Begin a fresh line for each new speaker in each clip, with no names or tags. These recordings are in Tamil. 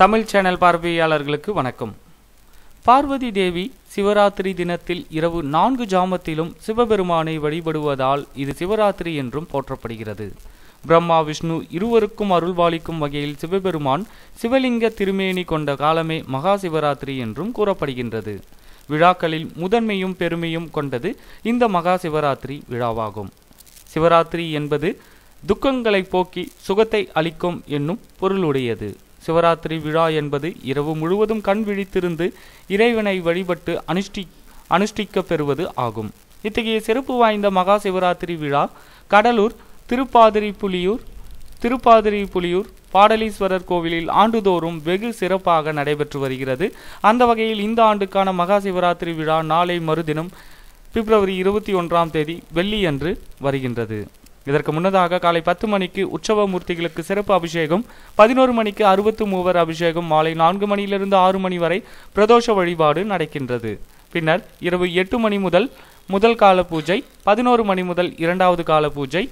தமிழ் சேனல் பார்வையாளர்களுக்கு வணக்கம் பார்வதி தேவி சிவராத்திரி தினத்தில் இரவு நான்கு ஜாமத்திலும் சிவபெருமானை வழிபடுவதால் இது சிவராத்திரி என்றும் போற்றப்படுகிறது பிரம்மா விஷ்ணு இருவருக்கும் அருள்வாளிக்கும் வகையில் சிவபெருமான் சிவலிங்க திருமேனி கொண்ட காலமே மகா சிவராத்திரி என்றும் கூறப்படுகின்றது விழாக்களில் முதன்மையும் பெருமையும் கொண்டது இந்த மகா சிவராத்திரி விழாவாகும் சிவராத்திரி என்பது துக்கங்களை போக்கி சுகத்தை அளிக்கும் என்னும் பொருளுடையது சிவராத்திரி விழா என்பது இரவு முழுவதும் கண் விழித்திருந்து இறைவனை வழிபட்டு அனுஷ்டி அனுஷ்டிக்க பெறுவது ஆகும் இத்தகைய சிறப்பு வாய்ந்த மகா சிவராத்திரி விழா கடலூர் திருப்பாதிரி புலியூர் திருப்பாதிரி புலியூர் பாடலீஸ்வரர் கோவிலில் ஆண்டுதோறும் வெகு சிறப்பாக நடைபெற்று வருகிறது அந்த வகையில் இந்த ஆண்டுக்கான மகா சிவராத்திரி விழா நாளை மறுதினம் பிப்ரவரி இருபத்தி ஒன்றாம் தேதி வெள்ளியன்று வருகின்றது இதற்கு முன்னதாக காலை பத்து மணிக்கு உற்சவ மூர்த்திகளுக்கு சிறப்பு அபிஷேகம் பதினோரு மணிக்கு அறுபத்து மூவர் அபிஷேகம் மாலை நான்கு மணியிலிருந்து ஆறு மணி வரை பிரதோஷ வழிபாடு நடக்கின்றது பின்னர் இரவு எட்டு மணி முதல் முதல் கால பூஜை பதினோரு மணி முதல் இரண்டாவது கால பூஜை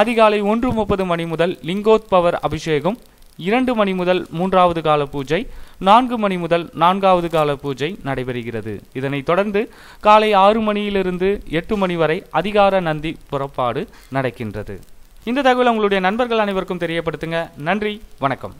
அதிகாலை ஒன்று முப்பது மணி முதல் லிங்கோத்பவர் அபிஷேகம் இரண்டு மணி முதல் மூன்றாவது கால பூஜை நான்கு மணி முதல் நான்காவது கால பூஜை நடைபெறுகிறது இதனைத் தொடர்ந்து காலை ஆறு மணியிலிருந்து எட்டு மணி வரை அதிகார நந்தி புறப்பாடு நடக்கின்றது இந்த தகவல் உங்களுடைய நண்பர்கள் அனைவருக்கும் தெரியப்படுத்துங்க நன்றி வணக்கம்